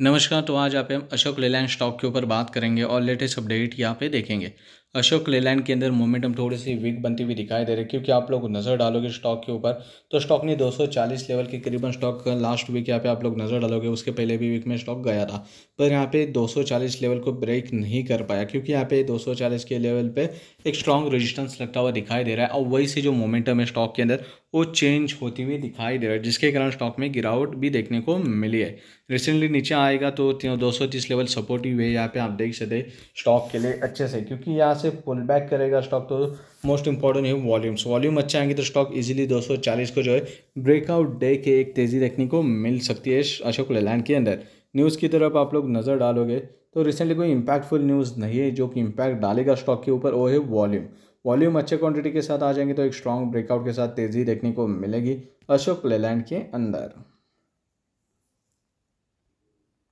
नमस्कार तो आज आप अशोक लेलैंड स्टॉक के ऊपर बात करेंगे और लेटेस्ट अपडेट यहाँ पे देखेंगे अशोक लेलैंड के अंदर मोमेंटम थोड़ी सी वीक बनती हुई दिखाई दे रही है क्योंकि आप लोग नज़र डालोगे स्टॉक के ऊपर तो स्टॉक ने 240 लेवल के करीबन स्टॉक लास्ट वीक यहाँ पे आप लोग नज़र डालोगे उसके पहले भी वीक में स्टॉक गया था पर यहाँ पे 240 लेवल को ब्रेक नहीं कर पाया क्योंकि यहाँ पे दो के लेवल पे एक स्ट्रॉन्ग रजिस्टेंस लगता हुआ दिखाई दे रहा है और वही से जो मोमेंटम है स्टॉक के अंदर वो चेंज होती हुई दिखाई दे रहा है जिसके कारण स्टॉक में गिरावट भी देखने को मिली है रिसेंटली नीचे आएगा तो दो लेवल सपोर्टिव है यहाँ पे आप देख सकते स्टॉक के लिए अच्छे से क्योंकि यहाँ से पुल बैक करेगा स्टॉक तो मोस्ट इंपॉर्टेंट है वॉल्यूम्स वॉल्यूम अच्छे आएंगे तो स्टॉक इजीली 240 को जो है ब्रेकआउट डे के एक तेज़ी देखने को मिल सकती है अशोक लेलैंड के अंदर न्यूज़ की तरफ आप लोग नज़र डालोगे तो रिसेंटली कोई इम्पैक्टफुल न्यूज़ नहीं है जो कि इम्पैक्ट डालेगा स्टॉक के ऊपर वो है वॉल्यूम वॉल्यूम अच्छे क्वांटिटी के साथ आ जाएंगे तो एक स्ट्रॉन्ग ब्रेकआउट के साथ तेज़ी देखने को मिलेगी अशोक लेलैंड के अंदर